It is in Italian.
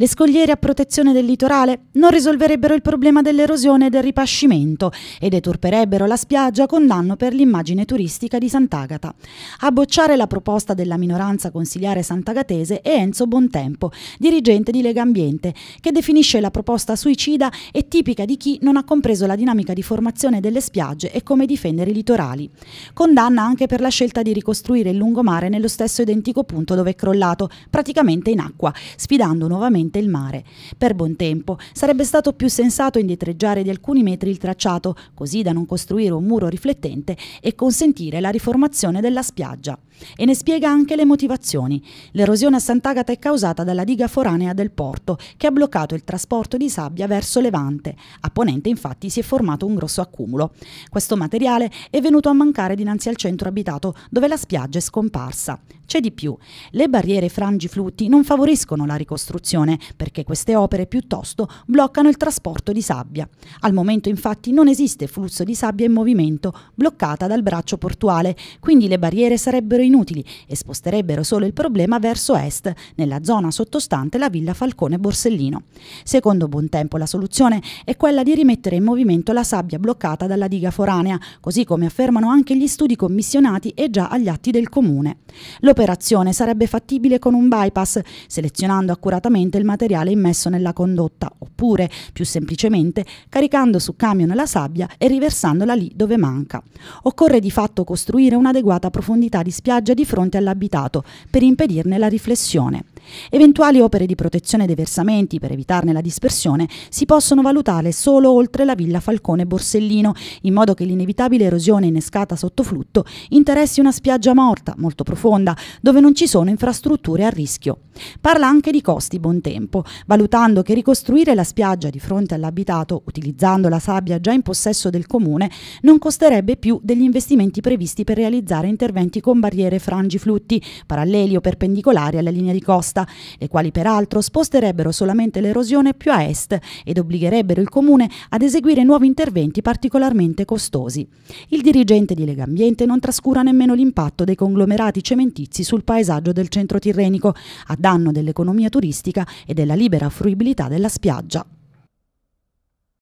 Le scogliere a protezione del litorale non risolverebbero il problema dell'erosione e del ripascimento e deturperebbero la spiaggia con danno per l'immagine turistica di Sant'Agata. A bocciare la proposta della minoranza consigliare santagatese è Enzo Bontempo, dirigente di Lega Ambiente, che definisce la proposta suicida e tipica di chi non ha compreso la dinamica di formazione delle spiagge e come difendere i litorali. Condanna anche per la scelta di ricostruire il lungomare nello stesso identico punto dove è crollato, praticamente in acqua, sfidando nuovamente fronte il mare. Per buon tempo sarebbe stato più sensato indietreggiare di alcuni metri il tracciato, così da non costruire un muro riflettente e consentire la riformazione della spiaggia. E ne spiega anche le motivazioni. L'erosione a Sant'Agata è causata dalla diga foranea del porto, che ha bloccato il trasporto di sabbia verso Levante. A ponente infatti si è formato un grosso accumulo. Questo materiale è venuto a mancare dinanzi al centro abitato, dove la spiaggia è scomparsa. C'è di più. Le barriere frangiflutti non favoriscono la ricostruzione, perché queste opere piuttosto bloccano il trasporto di sabbia. Al momento infatti non esiste flusso di sabbia in movimento bloccata dal braccio portuale, quindi le barriere sarebbero inutili e sposterebbero solo il problema verso est, nella zona sottostante la villa Falcone Borsellino. Secondo Bontempo la soluzione è quella di rimettere in movimento la sabbia bloccata dalla diga foranea, così come affermano anche gli studi commissionati e già agli atti del comune. L'operazione sarebbe fattibile con un bypass, selezionando accuratamente il materiale immesso nella condotta, oppure, più semplicemente, caricando su camion la sabbia e riversandola lì dove manca. Occorre di fatto costruire un'adeguata profondità di spiaggia di fronte all'abitato per impedirne la riflessione. Eventuali opere di protezione dei versamenti per evitarne la dispersione si possono valutare solo oltre la villa Falcone Borsellino, in modo che l'inevitabile erosione innescata sotto flutto interessi una spiaggia morta, molto profonda, dove non ci sono infrastrutture a rischio. Parla anche di costi Bontempo, valutando che ricostruire la spiaggia di fronte all'abitato utilizzando la sabbia già in possesso del comune non costerebbe più degli investimenti previsti per realizzare interventi con barriere frangiflutti, paralleli o perpendicolari alla linea di costa costa, le quali peraltro sposterebbero solamente l'erosione più a est ed obbligherebbero il comune ad eseguire nuovi interventi particolarmente costosi. Il dirigente di Legambiente non trascura nemmeno l'impatto dei conglomerati cementizi sul paesaggio del centro tirrenico, a danno dell'economia turistica e della libera fruibilità della spiaggia.